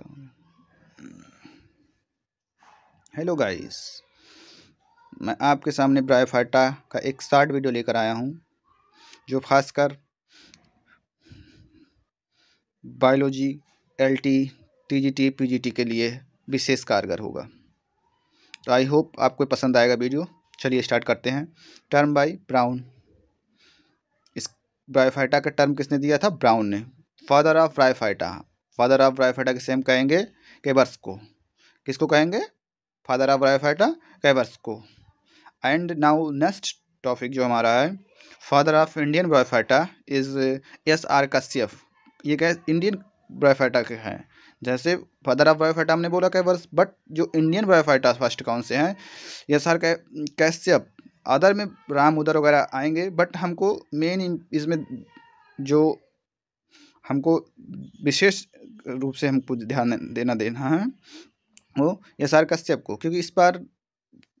करता हूँ hello guys मैं आपके सामने ब्राय फाटा का एक शार्ट वीडियो लेकर आया हूँ जो खासकर बायोलॉजी एलटी टीजीटी पीजीटी के लिए विशेष कारगर होगा तो आई होप आपको पसंद आएगा वीडियो चलिए स्टार्ट करते हैं टर्म बाय ब्राउन इस ब्रायफाइटा का टर्म किसने दिया था ब्राउन ने father of bryophyta father of bryophyta के सेम कहेंगे कैबर्स को किसको कहेंगे फादर ऑफ रायफाइटा कैबर्स को एंड नाउ नेक्स्ट टॉपिक जो हमारा है father of Indian bryophyta is S R Kashyap ये कह इंडियन ब्रायफाइटा के हैं जैसे फादर ऑफ ब्रायफाइटा हमने बोला कैबर्स बट जो इंडियन ब्रायफाइटा फर्स्ट कौन से हैं एस आर कैश्यप अदर में राम उदर वगैरह आएंगे बट हमको मेन इसमें जो हमको विशेष रूप से हमको ध्यान देना देना है वो आर कश्यप को क्योंकि इस बार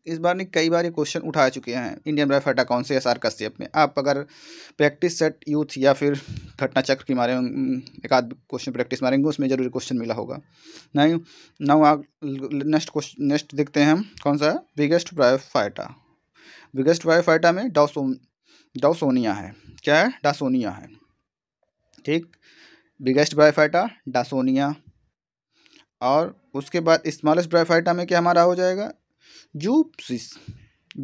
इस बार ने कई बार ये क्वेश्चन उठा चुके हैं इंडियन ब्राइफ हटा कौन से एस आर कश्यप में आप अगर प्रैक्टिस सेट यूथ या फिर घटना चक्र की मारे एक आध क्वेश्चन प्रैक्टिस मारेंगे उसमें जरूरी क्वेश्चन मिला होगा नहीं नाउ आप नेक्स्ट क्वेश्चन नेक्स्ट देखते हैं हम कौन सा है biggest bryophyta biggest bryophyta में डाउसो डाउसोनिया है क्या है डासोनिया है ठीक बिगेस्ट ब्राइफाइटा डासोनिया और उसके बाद स्मॉलेस्ट ब्राइफाइटा में क्या हमारा हो जाएगा जूपसिस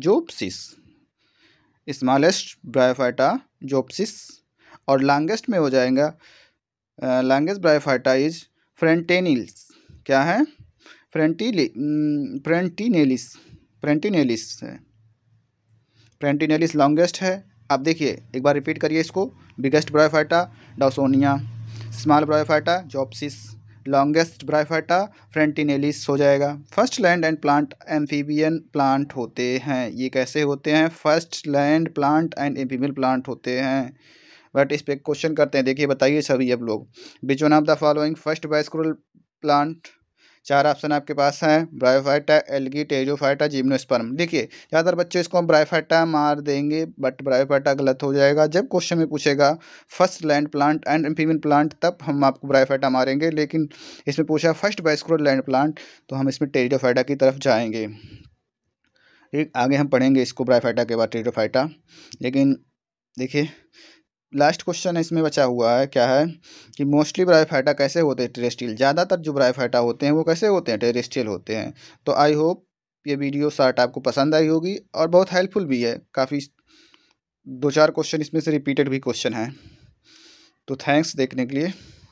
जोपसिस स्मॉलेस्ट ब्राइफाइटा जोपसिस और लॉन्गेस्ट में हो जाएगा लॉन्गेस्ट ब्रायोफाइटा इज फ्रेंटेनिल्स क्या है फ्रेंटीली फ्रेंटीनेलिस फ्रेंटीनेलिस है फ्रेंटीनेलिस लॉन्गेस्ट है आप देखिए एक बार रिपीट करिए इसको biggest bryophyta Dawsonia small bryophyta Zoopsis longest bryophyta Fontinalis हो जाएगा first land and plant amphibian plant होते हैं ये कैसे होते हैं first land plant and amphibian plant होते हैं बट इस पर क्वेश्चन करते हैं देखिए बताइए सभी अब लोग which one of the following first vascular plant चार ऑप्शन आपके पास हैं ब्रायोफाइटा एलगी टेजोफाइटा जिम्नोस्पर्म देखिए ज़्यादातर बच्चे इसको हम ब्रायोफाइटा मार देंगे बट ब्रायोफाइटा गलत हो जाएगा जब क्वेश्चन में पूछेगा first land plant and amphibian plant तब हम आपको ब्रायोफाइटा मारेंगे लेकिन इसमें पूछा फर्स्ट बाइस्क्रोल लैंड प्लांट तो हम इसमें टेजोफाइटा की तरफ जाएंगे आगे हम पढ़ेंगे इसको ब्रायोफाइटा के बाद टेजोफाइटा लेकिन देखिए लास्ट क्वेश्चन है इसमें बचा हुआ है क्या है कि मोस्टली ब्रायोफाइटा कैसे होते हैं टेरेस्टियल ज़्यादातर जो ब्रायोफाइटा होते हैं वो कैसे होते हैं टेरेस्टियल होते हैं तो आई होप ये वीडियो शार्ट आपको पसंद आई होगी और बहुत हेल्पफुल भी है काफ़ी दो चार क्वेश्चन इसमें से रिपीटेड भी क्वेश्चन हैं तो थैंक्स देखने के लिए